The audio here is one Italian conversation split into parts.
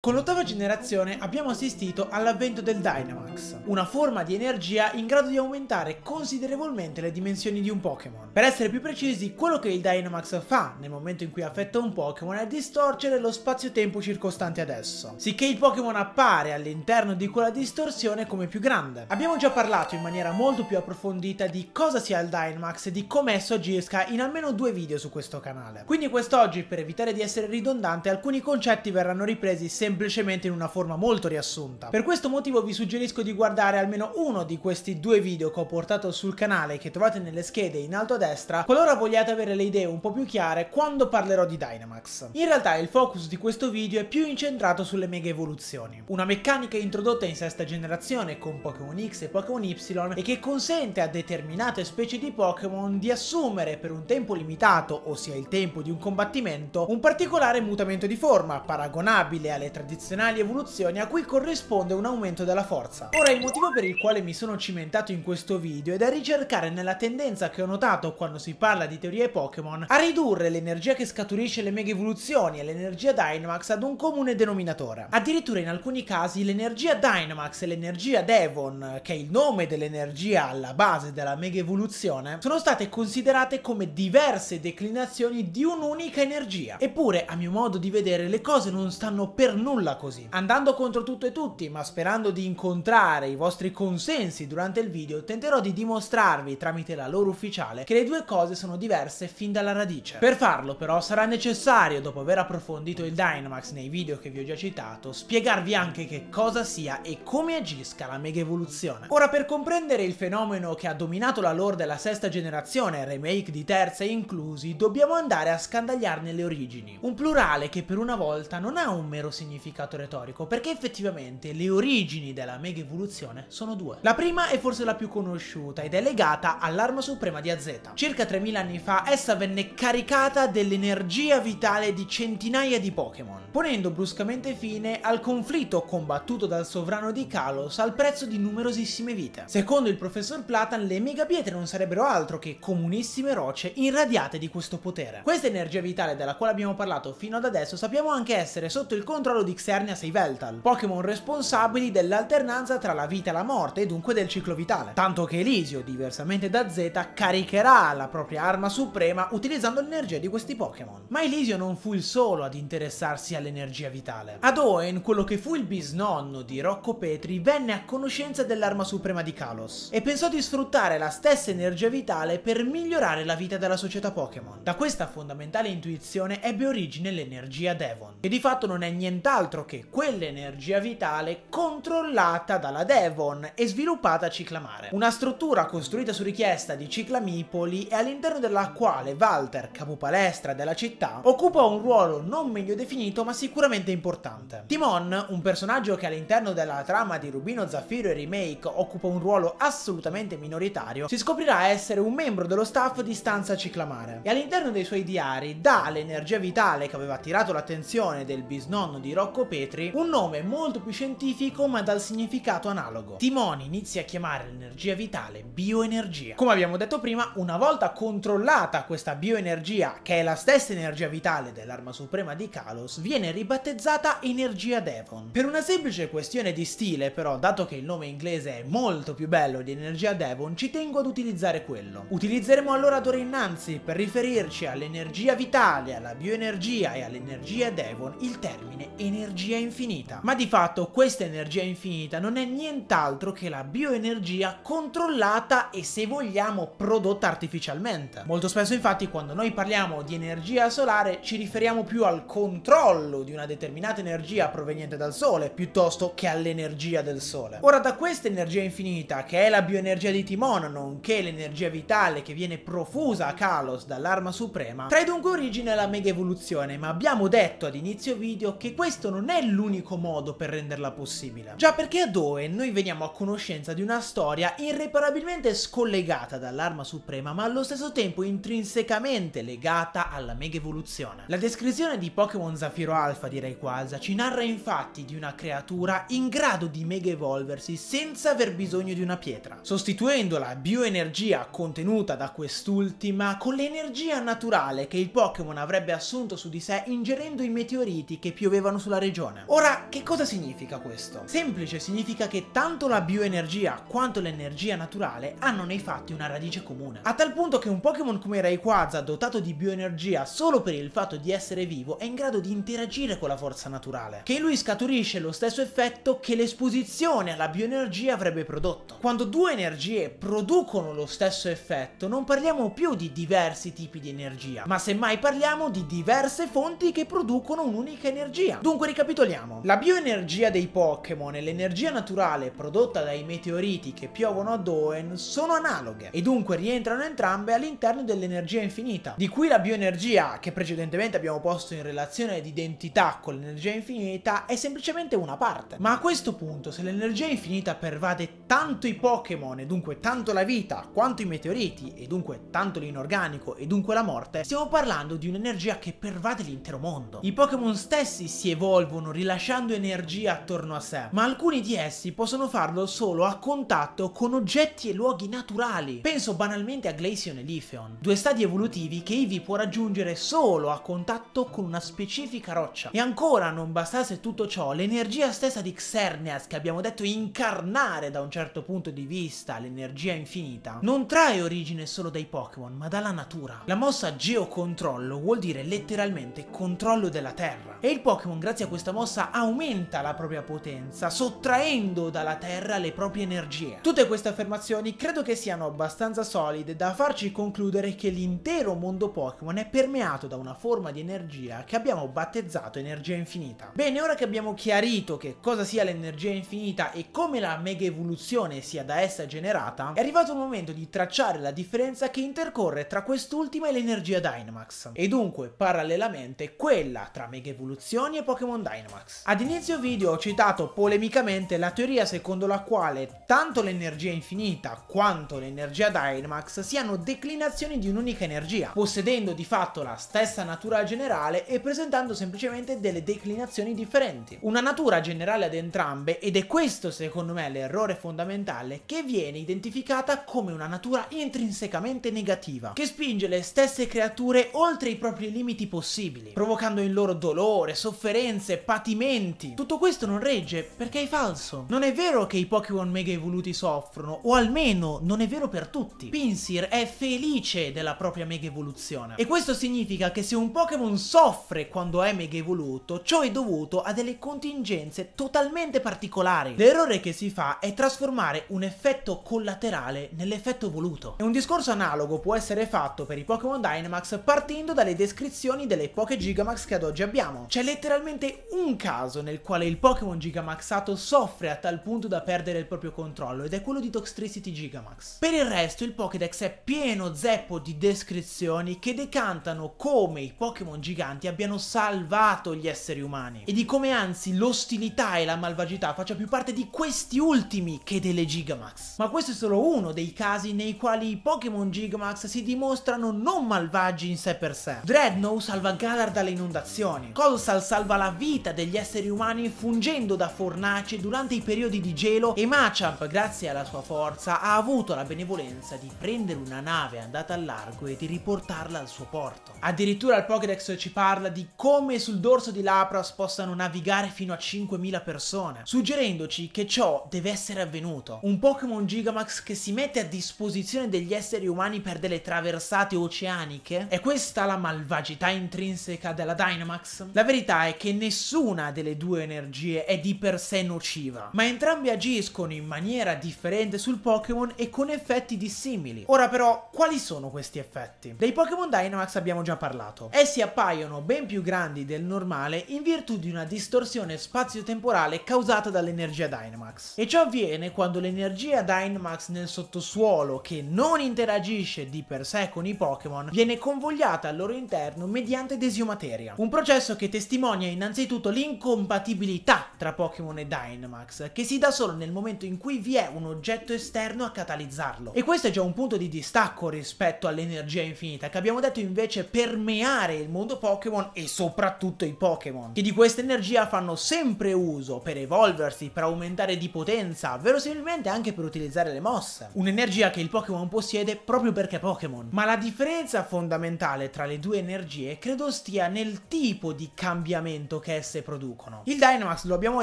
Con l'ottava generazione abbiamo assistito all'avvento del Dynamax, una forma di energia in grado di aumentare considerevolmente le dimensioni di un Pokémon. Per essere più precisi, quello che il Dynamax fa nel momento in cui affetta un Pokémon è distorcere lo spazio-tempo circostante ad esso, sicché il Pokémon appare all'interno di quella distorsione come più grande. Abbiamo già parlato in maniera molto più approfondita di cosa sia il Dynamax e di come esso agisca in almeno due video su questo canale. Quindi quest'oggi, per evitare di essere ridondante, alcuni concetti verranno ripresi sempre semplicemente in una forma molto riassunta. Per questo motivo vi suggerisco di guardare almeno uno di questi due video che ho portato sul canale che trovate nelle schede in alto a destra qualora vogliate avere le idee un po' più chiare quando parlerò di Dynamax. In realtà il focus di questo video è più incentrato sulle mega evoluzioni, una meccanica introdotta in sesta generazione con Pokémon X e Pokémon Y e che consente a determinate specie di Pokémon di assumere per un tempo limitato, ossia il tempo di un combattimento, un particolare mutamento di forma paragonabile alle tradizionali evoluzioni a cui corrisponde un aumento della forza. Ora il motivo per il quale mi sono cimentato in questo video è da ricercare nella tendenza che ho notato quando si parla di teorie Pokémon a ridurre l'energia che scaturisce le mega evoluzioni e l'energia Dynamax ad un comune denominatore. Addirittura in alcuni casi l'energia Dynamax e l'energia Devon, che è il nome dell'energia alla base della mega evoluzione, sono state considerate come diverse declinazioni di un'unica energia. Eppure, a mio modo di vedere, le cose non stanno per nulla nulla così. Andando contro tutto e tutti, ma sperando di incontrare i vostri consensi durante il video, tenterò di dimostrarvi tramite la loro ufficiale che le due cose sono diverse fin dalla radice. Per farlo però sarà necessario, dopo aver approfondito il Dynamax nei video che vi ho già citato, spiegarvi anche che cosa sia e come agisca la mega evoluzione. Ora per comprendere il fenomeno che ha dominato la lore della sesta generazione, remake di terza inclusi, dobbiamo andare a scandagliarne le origini. Un plurale che per una volta non ha un mero significato significato retorico, perché effettivamente le origini della mega evoluzione sono due. La prima è forse la più conosciuta ed è legata all'arma suprema di Azeta. Circa 3000 anni fa essa venne caricata dell'energia vitale di centinaia di Pokémon, ponendo bruscamente fine al conflitto combattuto dal sovrano di Kalos al prezzo di numerosissime vite. Secondo il professor Platan, le mega pietre non sarebbero altro che comunissime rocce irradiate di questo potere. Questa energia vitale della quale abbiamo parlato fino ad adesso sappiamo anche essere sotto il controllo di di Xernia 6 Veltal, Pokémon responsabili dell'alternanza tra la vita e la morte e dunque del ciclo vitale. Tanto che Elisio, diversamente da Zeta, caricherà la propria arma suprema utilizzando l'energia di questi Pokémon. Ma Elisio non fu il solo ad interessarsi all'energia vitale. Ad Owen, quello che fu il bisnonno di Rocco Petri, venne a conoscenza dell'arma suprema di Kalos e pensò di sfruttare la stessa energia vitale per migliorare la vita della società Pokémon. Da questa fondamentale intuizione ebbe origine l'energia Devon, che di fatto non è nient'altro altro che quell'energia vitale controllata dalla Devon e sviluppata a Ciclamare. Una struttura costruita su richiesta di Ciclamipoli e all'interno della quale Walter, capopalestra della città, occupa un ruolo non meglio definito ma sicuramente importante. Timon, un personaggio che all'interno della trama di Rubino, Zaffiro e Remake occupa un ruolo assolutamente minoritario, si scoprirà essere un membro dello staff di Stanza Ciclamare e all'interno dei suoi diari dà l'energia vitale che aveva attirato l'attenzione del bisnonno di Rock Rocco Petri un nome molto più scientifico ma dal significato analogo. Timoni inizia a chiamare l'energia vitale bioenergia. Come abbiamo detto prima, una volta controllata questa bioenergia, che è la stessa energia vitale dell'arma suprema di Kalos, viene ribattezzata energia Devon. Per una semplice questione di stile però, dato che il nome inglese è molto più bello di energia Devon, ci tengo ad utilizzare quello. Utilizzeremo allora d'ora innanzi per riferirci all'energia vitale, alla bioenergia e all'energia Devon il termine energia energia infinita. Ma di fatto questa energia infinita non è nient'altro che la bioenergia controllata e se vogliamo prodotta artificialmente. Molto spesso infatti quando noi parliamo di energia solare ci riferiamo più al controllo di una determinata energia proveniente dal sole piuttosto che all'energia del sole. Ora da questa energia infinita che è la bioenergia di Timon nonché l'energia vitale che viene profusa a Kalos dall'arma suprema trae dunque origine la mega evoluzione ma abbiamo detto ad inizio video che questa questo non è l'unico modo per renderla possibile. Già perché ad Owen noi veniamo a conoscenza di una storia irreparabilmente scollegata dall'arma suprema ma allo stesso tempo intrinsecamente legata alla mega evoluzione. La descrizione di Pokémon Zafiro Alpha di quasi ci narra infatti di una creatura in grado di mega evolversi senza aver bisogno di una pietra, sostituendo la bioenergia contenuta da quest'ultima con l'energia naturale che il Pokémon avrebbe assunto su di sé ingerendo i meteoriti che piovevano su sulla regione. Ora, che cosa significa questo? Semplice, significa che tanto la bioenergia quanto l'energia naturale hanno nei fatti una radice comune. A tal punto che un Pokémon come Rayquaza, dotato di bioenergia solo per il fatto di essere vivo, è in grado di interagire con la forza naturale, che in lui scaturisce lo stesso effetto che l'esposizione alla bioenergia avrebbe prodotto. Quando due energie producono lo stesso effetto, non parliamo più di diversi tipi di energia, ma semmai parliamo di diverse fonti che producono un'unica energia. Dunque Comunque ricapitoliamo. La bioenergia dei Pokémon e l'energia naturale prodotta dai meteoriti che piovono a Doen sono analoghe e dunque rientrano entrambe all'interno dell'energia infinita, di cui la bioenergia che precedentemente abbiamo posto in relazione di identità con l'energia infinita è semplicemente una parte. Ma a questo punto se l'energia infinita pervade tanto i Pokémon e dunque tanto la vita quanto i meteoriti e dunque tanto l'inorganico e dunque la morte, stiamo parlando di un'energia che pervade l'intero mondo. I Pokémon stessi si evolvono evolvono rilasciando energia attorno a sé, ma alcuni di essi possono farlo solo a contatto con oggetti e luoghi naturali. Penso banalmente a Glaceon e Lifeon, due stadi evolutivi che Ivy può raggiungere solo a contatto con una specifica roccia. E ancora non bastasse tutto ciò, l'energia stessa di Xerneas che abbiamo detto incarnare da un certo punto di vista l'energia infinita, non trae origine solo dai Pokémon, ma dalla natura. La mossa Geocontrollo vuol dire letteralmente controllo della Terra. E il Pokémon grazie grazie a questa mossa aumenta la propria potenza, sottraendo dalla Terra le proprie energie. Tutte queste affermazioni credo che siano abbastanza solide da farci concludere che l'intero mondo Pokémon è permeato da una forma di energia che abbiamo battezzato energia infinita. Bene, ora che abbiamo chiarito che cosa sia l'energia infinita e come la mega evoluzione sia da essa generata, è arrivato il momento di tracciare la differenza che intercorre tra quest'ultima e l'energia Dynamax, e dunque parallelamente quella tra mega evoluzioni e Pokémon Pokémon Dynamax. Ad inizio video ho citato polemicamente la teoria secondo la quale tanto l'energia infinita quanto l'energia Dynamax siano declinazioni di un'unica energia, possedendo di fatto la stessa natura generale e presentando semplicemente delle declinazioni differenti. Una natura generale ad entrambe ed è questo secondo me l'errore fondamentale che viene identificata come una natura intrinsecamente negativa, che spinge le stesse creature oltre i propri limiti possibili, provocando in loro dolore, sofferenza, sofferenze, patimenti. Tutto questo non regge perché è falso. Non è vero che i Pokémon mega evoluti soffrono, o almeno non è vero per tutti. Pinsir è felice della propria mega evoluzione. E questo significa che se un Pokémon soffre quando è mega evoluto, ciò è dovuto a delle contingenze totalmente particolari. L'errore che si fa è trasformare un effetto collaterale nell'effetto voluto. E un discorso analogo può essere fatto per i Pokémon Dynamax partendo dalle descrizioni delle poche Gigamax che ad oggi abbiamo. C'è letteralmente solamente un caso nel quale il Pokémon Gigamaxato soffre a tal punto da perdere il proprio controllo ed è quello di Toxtricity Gigamax. Per il resto il Pokédex è pieno zeppo di descrizioni che decantano come i Pokémon giganti abbiano salvato gli esseri umani e di come anzi l'ostilità e la malvagità faccia più parte di questi ultimi che delle Gigamax. Ma questo è solo uno dei casi nei quali i Pokémon Gigamax si dimostrano non malvagi in sé per sé. Dreadnought salva Galar dalle inondazioni, Colossal salva la vita degli esseri umani fungendo da fornace durante i periodi di gelo e Machamp, grazie alla sua forza, ha avuto la benevolenza di prendere una nave andata al largo e di riportarla al suo porto. Addirittura il Pokédex ci parla di come sul dorso di Lapras possano navigare fino a 5.000 persone, suggerendoci che ciò deve essere avvenuto. Un Pokémon Gigamax che si mette a disposizione degli esseri umani per delle traversate oceaniche? È questa la malvagità intrinseca della Dynamax? La verità è che nessuna delle due energie è di per sé nociva, ma entrambi agiscono in maniera differente sul Pokémon e con effetti dissimili. Ora però, quali sono questi effetti? Dei Pokémon Dynamax abbiamo già parlato. Essi appaiono ben più grandi del normale in virtù di una distorsione spazio-temporale causata dall'energia Dynamax. E ciò avviene quando l'energia Dynamax nel sottosuolo, che non interagisce di per sé con i Pokémon, viene convogliata al loro interno mediante desiomateria, un processo che testimonia in innanzitutto l'incompatibilità tra Pokémon e Dynamax, che si dà solo nel momento in cui vi è un oggetto esterno a catalizzarlo. E questo è già un punto di distacco rispetto all'energia infinita, che abbiamo detto invece permeare il mondo Pokémon e soprattutto i Pokémon, che di questa energia fanno sempre uso per evolversi, per aumentare di potenza, verosimilmente anche per utilizzare le mosse. Un'energia che il Pokémon possiede proprio perché Pokémon. Ma la differenza fondamentale tra le due energie credo stia nel tipo di cambiamento effetto che esse producono. Il Dynamax, lo abbiamo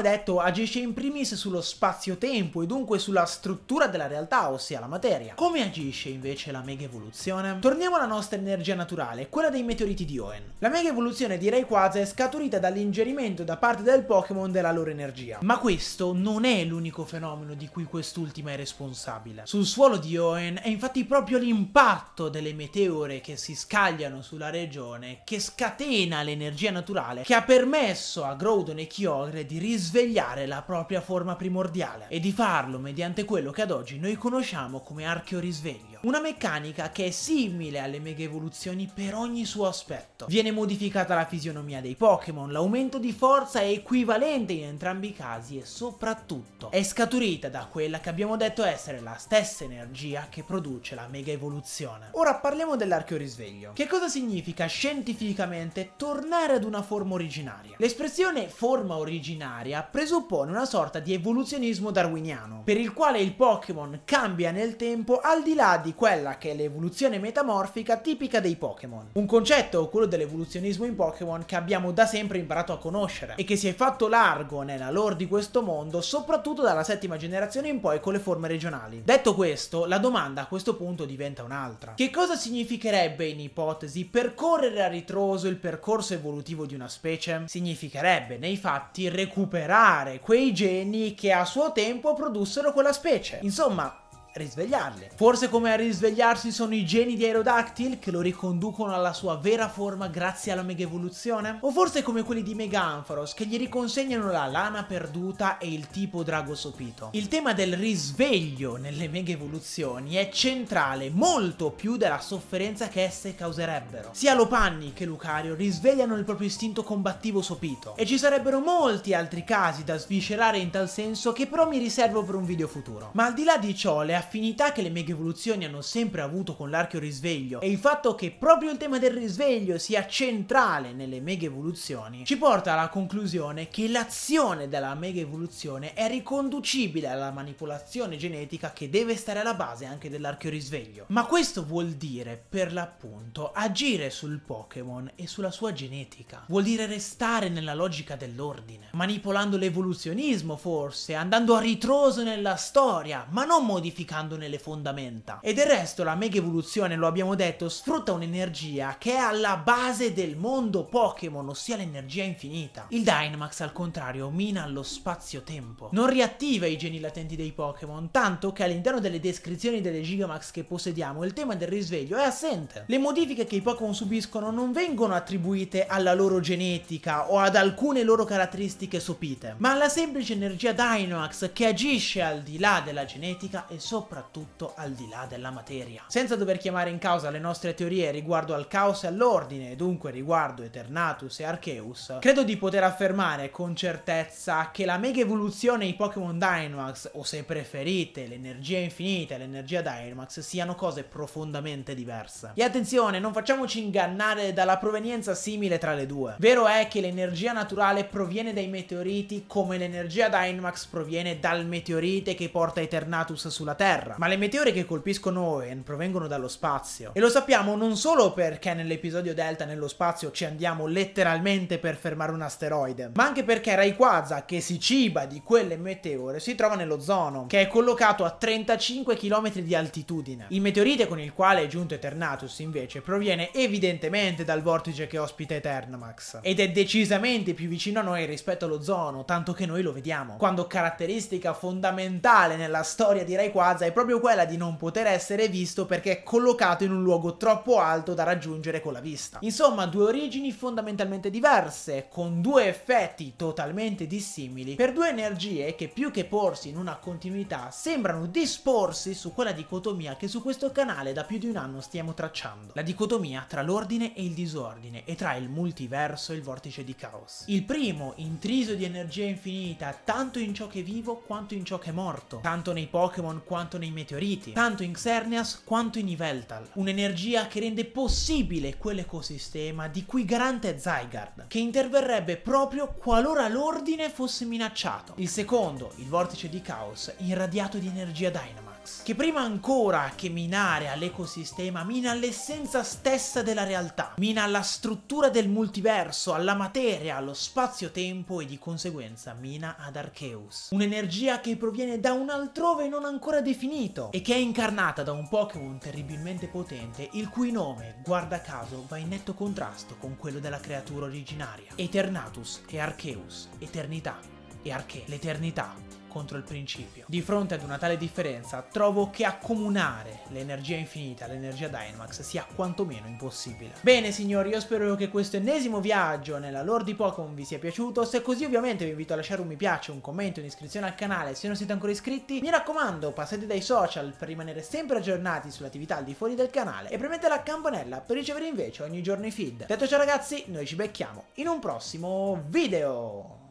detto, agisce in primis sullo spazio-tempo e dunque sulla struttura della realtà, ossia la materia. Come agisce invece la mega evoluzione? Torniamo alla nostra energia naturale, quella dei meteoriti di Oen. La mega evoluzione di Rayquaza è scaturita dall'ingerimento da parte del Pokémon della loro energia. Ma questo non è l'unico fenomeno di cui quest'ultima è responsabile. Sul suolo di Oen è infatti proprio l'impatto delle meteore che si scagliano sulla regione che scatena l'energia naturale che ha permesso permesso a Groudon e Kyogre di risvegliare la propria forma primordiale e di farlo mediante quello che ad oggi noi conosciamo come archeo risveglio meglio. Una meccanica che è simile alle mega evoluzioni per ogni suo aspetto. Viene modificata la fisionomia dei Pokémon, l'aumento di forza è equivalente in entrambi i casi e soprattutto è scaturita da quella che abbiamo detto essere la stessa energia che produce la mega evoluzione. Ora parliamo dell'archeo risveglio. Che cosa significa scientificamente tornare ad una forma originaria? L'espressione forma originaria presuppone una sorta di evoluzionismo darwiniano, per il quale il Pokémon cambia nel tempo al di là di di quella che è l'evoluzione metamorfica tipica dei Pokémon. Un concetto, quello dell'evoluzionismo in Pokémon, che abbiamo da sempre imparato a conoscere e che si è fatto largo nella lore di questo mondo, soprattutto dalla settima generazione in poi con le forme regionali. Detto questo, la domanda a questo punto diventa un'altra. Che cosa significherebbe in ipotesi percorrere a ritroso il percorso evolutivo di una specie? Significherebbe nei fatti recuperare quei geni che a suo tempo produssero quella specie. Insomma, risvegliarli. Forse come a risvegliarsi sono i geni di Aerodactyl che lo riconducono alla sua vera forma grazie alla mega evoluzione? O forse come quelli di Mega Ampharos che gli riconsegnano la lana perduta e il tipo drago sopito? Il tema del risveglio nelle mega evoluzioni è centrale molto più della sofferenza che esse causerebbero. Sia Lopanni che Lucario risvegliano il proprio istinto combattivo sopito e ci sarebbero molti altri casi da sviscerare in tal senso che però mi riservo per un video futuro. Ma al di là di ciò le affinità che le mega evoluzioni hanno sempre avuto con l'archeo risveglio e il fatto che proprio il tema del risveglio sia centrale nelle mega evoluzioni ci porta alla conclusione che l'azione della mega evoluzione è riconducibile alla manipolazione genetica che deve stare alla base anche dell'archeo risveglio. Ma questo vuol dire per l'appunto agire sul Pokémon e sulla sua genetica. Vuol dire restare nella logica dell'ordine, manipolando l'evoluzionismo forse, andando a ritroso nella storia, ma non modificando calcandone le fondamenta. E del resto la mega evoluzione, lo abbiamo detto, sfrutta un'energia che è alla base del mondo Pokémon, ossia l'energia infinita. Il Dynamax al contrario mina lo spazio-tempo. Non riattiva i geni latenti dei Pokémon, tanto che all'interno delle descrizioni delle Gigamax che possediamo il tema del risveglio è assente. Le modifiche che i Pokémon subiscono non vengono attribuite alla loro genetica o ad alcune loro caratteristiche sopite, ma alla semplice energia Dynamax che agisce al di là della genetica e sopra soprattutto al di là della materia. Senza dover chiamare in causa le nostre teorie riguardo al caos e all'ordine, e dunque riguardo Eternatus e Arceus, credo di poter affermare con certezza che la mega evoluzione e i Pokémon Dynamax, o se preferite l'energia infinita e l'energia Dynamax, siano cose profondamente diverse. E attenzione, non facciamoci ingannare dalla provenienza simile tra le due. Vero è che l'energia naturale proviene dai meteoriti come l'energia Dynamax proviene dal meteorite che porta Eternatus sulla Terra, Terra, ma le meteore che colpiscono Owen provengono dallo spazio. E lo sappiamo non solo perché nell'episodio Delta nello spazio ci andiamo letteralmente per fermare un asteroide, ma anche perché Rayquaza, che si ciba di quelle meteore, si trova nell'ozono, che è collocato a 35 km di altitudine. Il meteorite con il quale è giunto Eternatus, invece, proviene evidentemente dal vortice che ospita Eternamax, ed è decisamente più vicino a noi rispetto all'ozono, tanto che noi lo vediamo. Quando caratteristica fondamentale nella storia di Rayquaza Plaza è proprio quella di non poter essere visto perché è collocato in un luogo troppo alto da raggiungere con la vista. Insomma, due origini fondamentalmente diverse, con due effetti totalmente dissimili, per due energie che più che porsi in una continuità sembrano disporsi su quella dicotomia che su questo canale da più di un anno stiamo tracciando. La dicotomia tra l'ordine e il disordine e tra il multiverso e il vortice di caos. Il primo, intriso di energia infinita, tanto in ciò che vivo quanto in ciò che è morto, tanto nei Pokémon quanto quanto nei meteoriti, tanto in Xerneas quanto in Iveltal. Un'energia che rende possibile quell'ecosistema di cui garante Zygarde, che interverrebbe proprio qualora l'ordine fosse minacciato. Il secondo, il vortice di caos, irradiato di energia Dynamite che prima ancora che minare all'ecosistema mina all'essenza stessa della realtà, mina alla struttura del multiverso, alla materia, allo spazio-tempo e di conseguenza mina ad Arceus. Un'energia che proviene da un altrove non ancora definito e che è incarnata da un Pokémon terribilmente potente il cui nome, guarda caso, va in netto contrasto con quello della creatura originaria. Eternatus e Arceus, eternità e Arche, l'eternità contro il principio. Di fronte ad una tale differenza, trovo che accomunare l'energia infinita all'energia Dynamax sia quantomeno impossibile. Bene signori, io spero che questo ennesimo viaggio nella lore di Pokémon vi sia piaciuto, se così ovviamente vi invito a lasciare un mi piace, un commento, un'iscrizione al canale se non siete ancora iscritti. Mi raccomando, passate dai social per rimanere sempre aggiornati sull'attività al di fuori del canale e premete la campanella per ricevere invece ogni giorno i feed. Detto ciò ragazzi, noi ci becchiamo in un prossimo video!